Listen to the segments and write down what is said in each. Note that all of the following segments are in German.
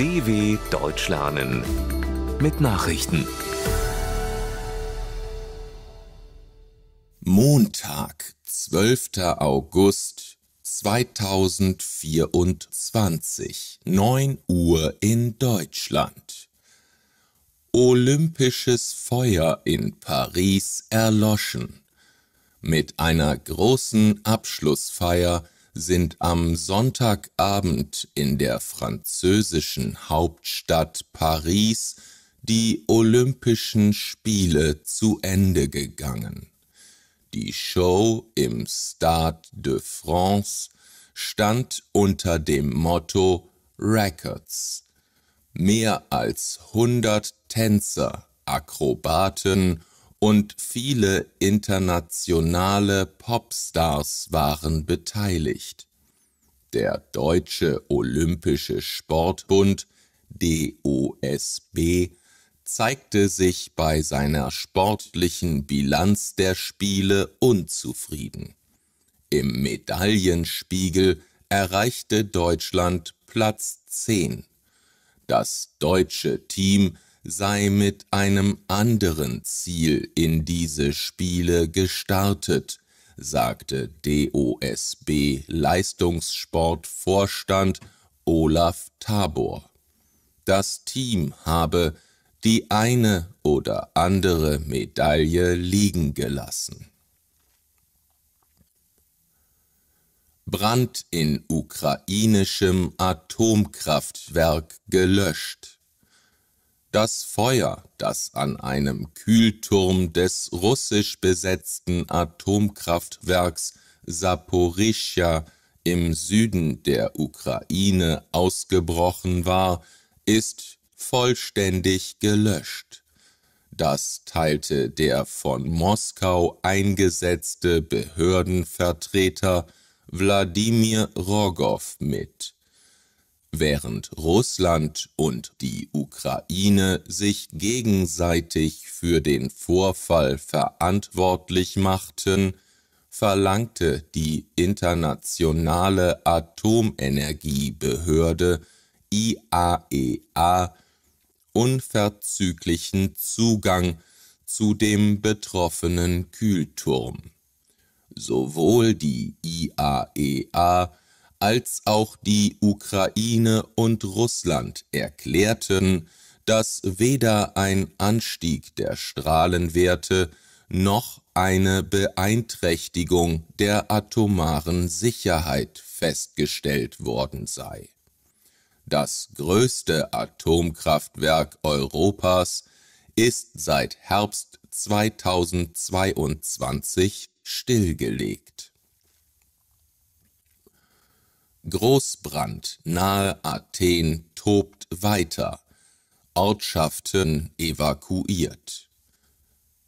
DW Deutsch lernen mit Nachrichten. Montag, 12. August 2024, 9 Uhr in Deutschland. Olympisches Feuer in Paris erloschen. Mit einer großen Abschlussfeier sind am Sonntagabend in der französischen Hauptstadt Paris die Olympischen Spiele zu Ende gegangen. Die Show im Stade de France stand unter dem Motto Records. Mehr als 100 Tänzer, Akrobaten und viele internationale Popstars waren beteiligt. Der Deutsche Olympische Sportbund DOSB zeigte sich bei seiner sportlichen Bilanz der Spiele unzufrieden. Im Medaillenspiegel erreichte Deutschland Platz 10. Das deutsche Team sei mit einem anderen Ziel in diese Spiele gestartet, sagte DOSB Leistungssportvorstand Olaf Tabor. Das Team habe die eine oder andere Medaille liegen gelassen. Brand in ukrainischem Atomkraftwerk gelöscht. Das Feuer, das an einem Kühlturm des russisch besetzten Atomkraftwerks Saporischja im Süden der Ukraine ausgebrochen war, ist vollständig gelöscht. Das teilte der von Moskau eingesetzte Behördenvertreter Wladimir Rogow mit während Russland und die Ukraine sich gegenseitig für den Vorfall verantwortlich machten, verlangte die internationale Atomenergiebehörde IAEA e unverzüglichen Zugang zu dem betroffenen Kühlturm. Sowohl die IAEA e als auch die Ukraine und Russland erklärten, dass weder ein Anstieg der Strahlenwerte noch eine Beeinträchtigung der atomaren Sicherheit festgestellt worden sei. Das größte Atomkraftwerk Europas ist seit Herbst 2022 stillgelegt. Großbrand nahe Athen tobt weiter. Ortschaften evakuiert.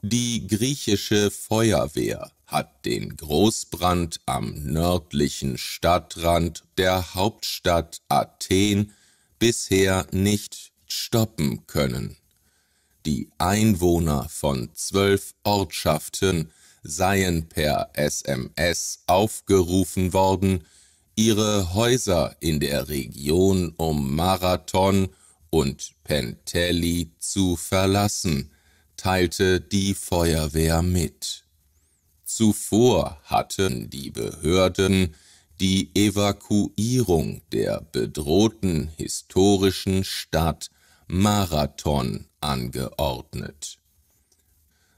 Die griechische Feuerwehr hat den Großbrand am nördlichen Stadtrand der Hauptstadt Athen bisher nicht stoppen können. Die Einwohner von zwölf Ortschaften seien per SMS aufgerufen worden, ihre Häuser in der Region um Marathon und Pentelli zu verlassen, teilte die Feuerwehr mit. Zuvor hatten die Behörden die Evakuierung der bedrohten historischen Stadt Marathon angeordnet.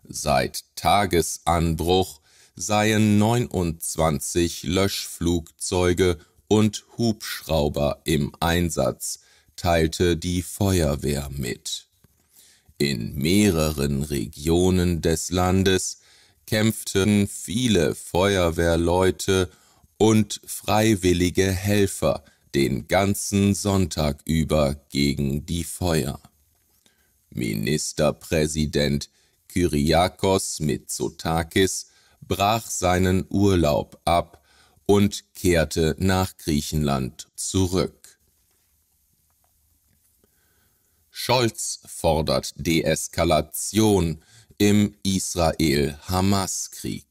Seit Tagesanbruch seien 29 Löschflugzeuge und Hubschrauber im Einsatz, teilte die Feuerwehr mit. In mehreren Regionen des Landes kämpften viele Feuerwehrleute und freiwillige Helfer den ganzen Sonntag über gegen die Feuer. Ministerpräsident Kyriakos Mitsotakis brach seinen Urlaub ab und kehrte nach Griechenland zurück. Scholz fordert Deeskalation im Israel-Hamas-Krieg.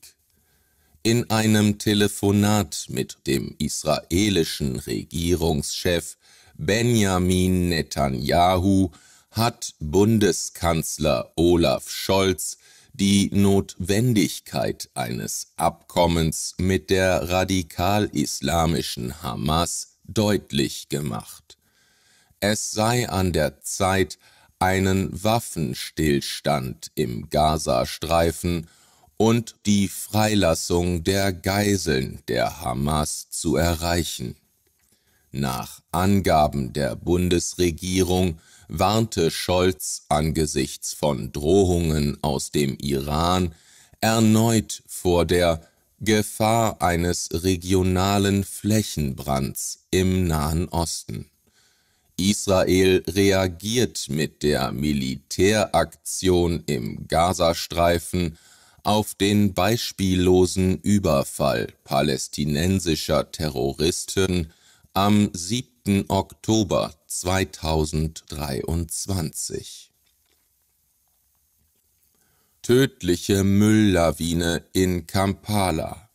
In einem Telefonat mit dem israelischen Regierungschef Benjamin Netanyahu hat Bundeskanzler Olaf Scholz die Notwendigkeit eines Abkommens mit der radikal-islamischen Hamas deutlich gemacht. Es sei an der Zeit, einen Waffenstillstand im Gazastreifen und die Freilassung der Geiseln der Hamas zu erreichen. Nach Angaben der Bundesregierung warnte Scholz angesichts von Drohungen aus dem Iran erneut vor der Gefahr eines regionalen Flächenbrands im Nahen Osten. Israel reagiert mit der Militäraktion im Gazastreifen auf den beispiellosen Überfall palästinensischer Terroristen am 7. 7. Oktober 2023 Tödliche Mülllawine in Kampala.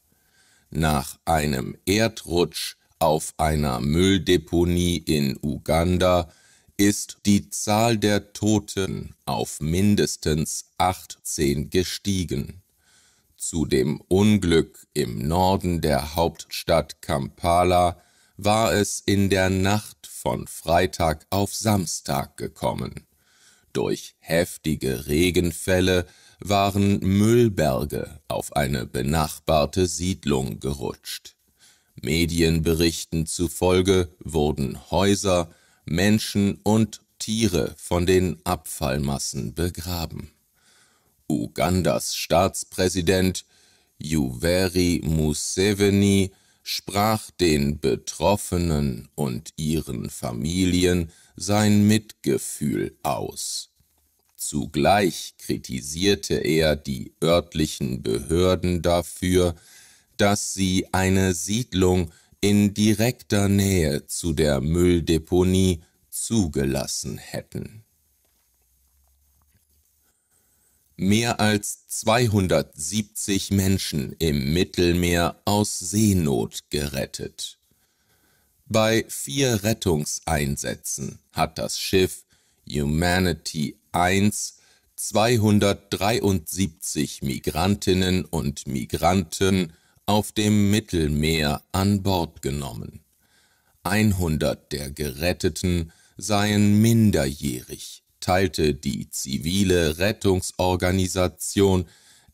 Nach einem Erdrutsch auf einer Mülldeponie in Uganda ist die Zahl der Toten auf mindestens 18 gestiegen. Zu dem Unglück im Norden der Hauptstadt Kampala war es in der Nacht von Freitag auf Samstag gekommen. Durch heftige Regenfälle waren Müllberge auf eine benachbarte Siedlung gerutscht. Medienberichten zufolge wurden Häuser, Menschen und Tiere von den Abfallmassen begraben. Ugandas Staatspräsident Juveri Museveni sprach den Betroffenen und ihren Familien sein Mitgefühl aus. Zugleich kritisierte er die örtlichen Behörden dafür, dass sie eine Siedlung in direkter Nähe zu der Mülldeponie zugelassen hätten. mehr als 270 Menschen im Mittelmeer aus Seenot gerettet. Bei vier Rettungseinsätzen hat das Schiff Humanity 1 273 Migrantinnen und Migranten auf dem Mittelmeer an Bord genommen. 100 der Geretteten seien minderjährig, teilte die zivile Rettungsorganisation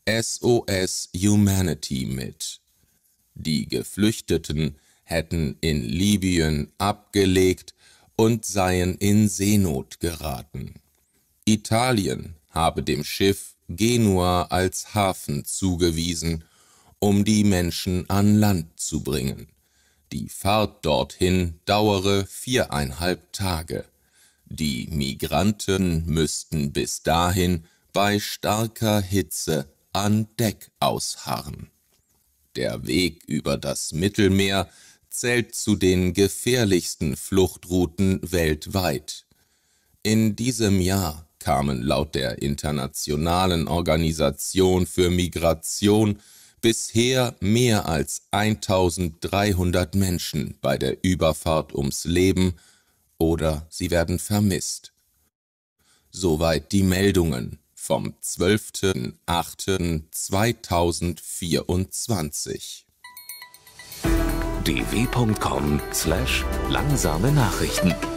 SOS Humanity mit. Die Geflüchteten hätten in Libyen abgelegt und seien in Seenot geraten. Italien habe dem Schiff Genua als Hafen zugewiesen, um die Menschen an Land zu bringen. Die Fahrt dorthin dauere viereinhalb Tage. Die Migranten müssten bis dahin bei starker Hitze an Deck ausharren. Der Weg über das Mittelmeer zählt zu den gefährlichsten Fluchtrouten weltweit. In diesem Jahr kamen laut der Internationalen Organisation für Migration bisher mehr als 1300 Menschen bei der Überfahrt ums Leben oder sie werden vermisst. Soweit die Meldungen vom 12.08.2024. dw.com/langsame Nachrichten